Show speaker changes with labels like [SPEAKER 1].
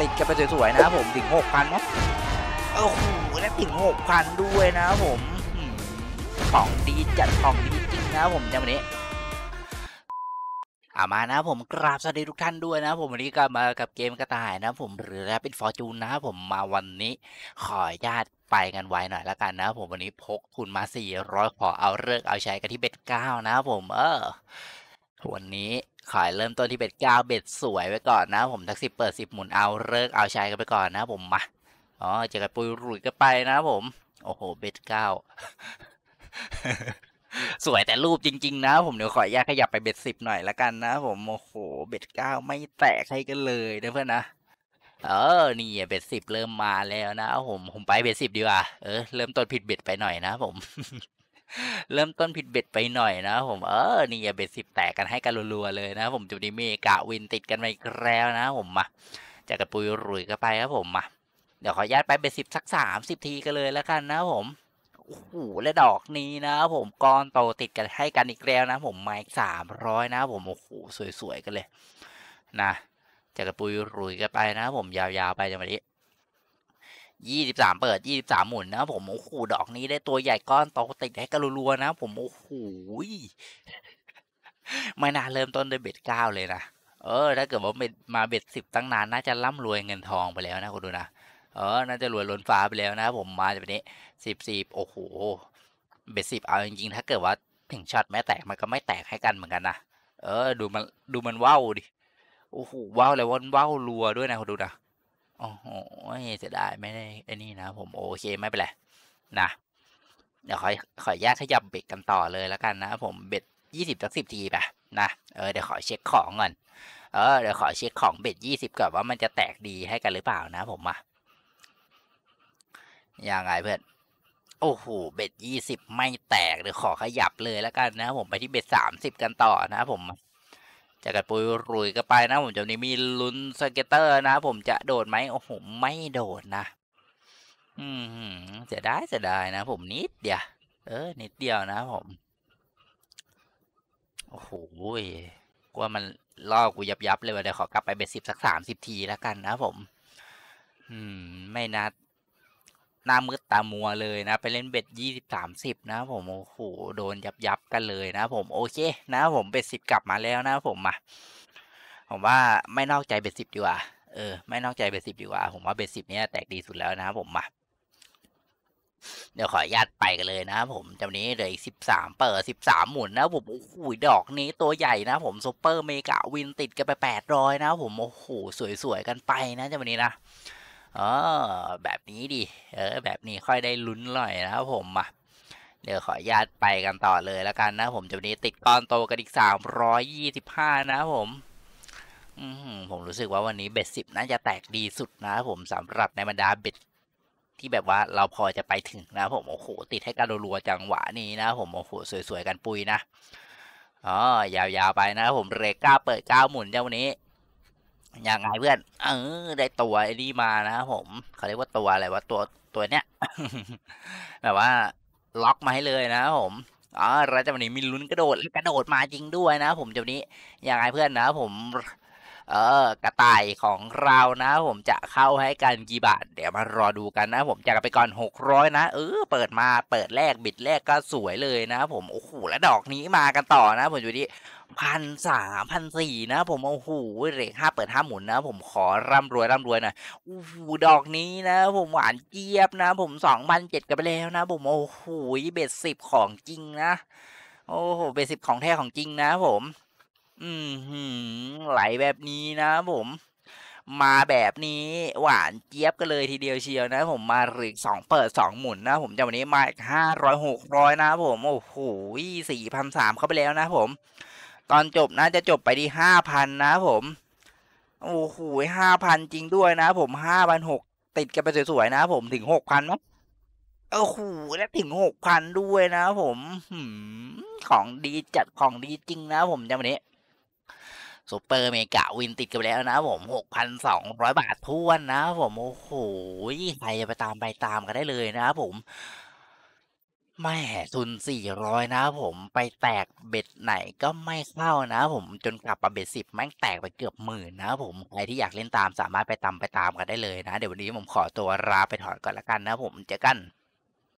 [SPEAKER 1] ติดกันไปสวยๆนะผมถึงหกพันเนาะโอ้โหและถึงหกพันด้วยนะผม ของดีจัดของดีจริง นะผมในวันนี้อามานะ ผมกราบสวัสดีทุกท่านด้วยนะ ผมวันนี้ก็มากับเกมกระต่ายนะผมหรือแรปเป็นฟอร์จูนนะผมมาวันนี้ขอญาติไปกันไวหน่อยละกันนะผมวันนี้พก คุณมา400ขอเอาเลิกเอาใช้กันที่เบ็ดเก้านะผมเออวันนี้ขายเริ่มต้นที่เบ็ดเก้าเบ็ดสวยไว้ก่อนนะผมทักสิบเปิดสิบหมุนเอาเลิกเอาใช้กันไปก่อนนะผมมาอ๋อเจอกัะปุยรุ่ยก็ไปนะผม โอ้โหเบ็ดเก้าสวยแต่รูปจริงๆ นะผมเดี๋ยวขออนุญาตขยับไปเบ็ดสิบหน่อยละกันนะผมโอ้โหเบ็ดเก้าไม่แตกใครกันเลยนะเพื่อนนะเออนี่เบ็ดสิบเริ่มมาแล้วนะผมผมไปเบ็ดสิบดีกว่าเออเริ่มต้นผิดเบ็ดไปหน่อยนะผมเริ่มต้นผิดเบ็ดไป หน่อยนะผมเออนี่อย่าเบ็ดสิบแตกกันให้กันรัวๆเลยนะผมจุดนี้มมกะวินติดกันไปแล้วนะผมมาจะกระปุยรุยกันไปครับผมมาเดี๋ยวขอญาตไปเบ็ดสิบสักสามสิบทีกันเลยแล้วกันนะผมโอ้โหและดอกนี้นะผมก้อนโตติดกันให้กันอีกแล้วนะผมไม้สามร้อยนะผมโอ้โหสวยๆกันเลย นะจะกกระปุยรุยกันไปนะผมยาวๆไปจังหวะนี้ยี่สิบสามเปิดยี่สิบสามหมุนนะผม โอ้โหดอกนี้ได้ตัวใหญ่ก้อนโตติดให้กระรัวๆนะผมโอ้โหไม่น่า เริ่มต้นด้วยเบ็ดเก้าเลยนะ เออถ้าเกิดว่าเบ็ดมาเบ็ดสิบตั้งนานน่าจะร่ำรวยเงินทองไปแล้วนะคุณดูนะเออน่าจะ รวย ล้นฟ้า ไปแล้วนะ ผมมาแบบนี้สิบสิบโอ้โหเบ็ดสิบเอา จริง ๆ ถ้าเกิดว่าถึงช็อตแม้แตกมันก็ไม่แตกให้กันเหมือนกันนะเออ ดูมันดูมันว้าวดิโอ้โหว้าวเลยว่าว้าวรัวด้วยนะคุณดูนะโอ้โหเสียดายไม่ได้ไอ้นี่นะ ผมโอเคไม่เป็นไร นะ เดี๋ยวขอขอแยกขยับเบ็ดกันต่อเลยแล้วกันนะผมเบ็ดยี่สิบจักสิบทีไปนะ เออเดี๋ยวขอเช็คของก่อนเออเดี๋ยวขอเช็คของเบ็ดยี่สิบก่อนว่ามันจะแตกดีให้กันหรือเปล่านะผมอ่ะยังไงเพื่อนโอ้โหเบ็ดยี่สิบไม่แตกเดี๋ยวขอขยับเลยแล้วกันนะผมไปที่เบ็ดสามสิบกันต่อนะผมจากกัดปุยรุยก็ไปนะ ผมจะนี้มี ลุ้นสเก็ตเตอร์นะ ผมจะโดดไหมโอ้โห ไม่โดด นะอืมจะได้จะได้นะ ผมนิดเดียวเออนิด เดียวนะ ผม โอ้โหกว่ามันล่อกู ยับยับเลย ว่ะเดี๋ยวขอกลับไปเบ็ดสิบสักสามสิบทีแล้วกันนะ ผม อืม ไม่ นัดหน้ามืดตามัวเลยนะไปเล่นเบ็ดยี่สิบสามสิบ นะผมโอ้โหโดนยับยับกันเลยนะ ผมโอเค นะผมเบ็ดสิบกลับมาแล้วนะผมมาผมว่าไม่ นอกใจเบ็ดสิบดีกว่าเออไม่นอกใจเบ็ดสิบดีกว่าผมว่าเบ็ดสิบเนี้ยแตกดีสุดแล้วนะ ผมมาเดี๋ยวขออนุญาตไปกันเลยนะผมจำนี้เลยอีกสิบสามเปิดสิบสามหมุนนะผมโอ้โหดอกนี้ตัวใหญ่นะผมซุปเปอร์เมกะวินติดกันไปแปดร้อยนะผมโอ้โหสวยๆกันไปนะจำนี้นะอ๋อแบบนี้ดิเออ แบบนี้ค่อยได้ลุ้นหน่อยนะครับผมอ่ะ เดี๋ยว ขออนุญาตไปกันต่อเลยแล้วกันนะ ผมจะวันนี้ติดก้อน โต กัน อีกสามร้อยยี่สิบห้านะ ผมผมรู้สึกว่าวันนี้ เบ็ดสิบน่าจะแตกดีสุดนะ ผมสำหรับ ในบรรดา เบ็ดที่แบบว่าเรา พอ จะไปถึงนะ ผม โอ้โห ติดให้กันรัวจังหวะนี้นะผมโอ้โหสวยๆกันปุยนะ อ๋อยาวๆไปนะผมเรก้าเปิดเก้าหมุนเจ้าวันนี้อย่างไงเพื่อน เออ ได้ตัวไอ้นี่มานะครับผม เขาเรียกว่าตัวอะไรว่าตัวตัวเนี้ยแบบว่าล็อกมาให้เลยนะครับผม อ๋อ แล้วจังหวะนี้มีลุ้นกระโดดกระโดดมาจริงด้วยนะผมจังหวะนี้ อย่างไรเพื่อนนะผมเออกระต่าย ของเรานะผมจะเข้าให้กันกี่บาทเดี๋ยวมารอดูกันนะผมจะไปก่อน600นะเออเปิดมาเปิดแรกบิดแรกก็สวยเลยนะผมโอ้โหแล้วดอกนี้มากันต่อนะผมอยู่ที่พันสามพันสี่นะผมโอ้โหเรกห้าเปิดห้าหมุนนะ ผมขอร่ำรวยร่ำรวยนะโอ้โหดอกนี้นะผมหวานเจี๊ยบนะ ผมสองพันเจ็ดกันไปแล้วนะผมโอ้โหเบ็ดสิบของจริงนะ โอ้โหเบ็ดสิบของแท้ของจริงนะผมอืมหือไหลแบบนี้นะผม มาแบบนี้หวานเจี๊ยบกันเลยทีเดียวเชียวนะ ผมมาหรือสองเปิดสองหมุนนะผมจะวันนี้มาอีกห้าร้อยหกร้อยนะผมโอ้โหสี่พันสามเข้าไปแล้วนะผม ตอนจบน่าจะจบไปที่ห้าพันนะผมโอ้โหห้าพันจริงด้วยนะผมห้าพันหกติดกันไปสวยๆนะผมถึงหกพันั้งโอ้โหและถึงหกพันด้วยนะผมของดีจัดของดีจริง นะผมจำวันนี้ซูเปอร์เมกะวินติดกันไปแล้วนะผมหกพันสองร้อยบาทท้วนนะผมโอ้โหใครจะไปตามไปตามกันได้เลยนะผม ไม่ทุนสี่ร้อยนะผมไปแตกเบ็ดไหนก็ไม่เข้านะผมจนกลับมาเบ็ดสิบแม่งแตกไปเกือบหมื่นนะผมใครที่อยากเล่นตามสามารถไปตามไปตามกันได้เลยนะเดี๋ยววันนี้ผมขอตัวลาไปถอนก่อนละกันนะผมเจอกัน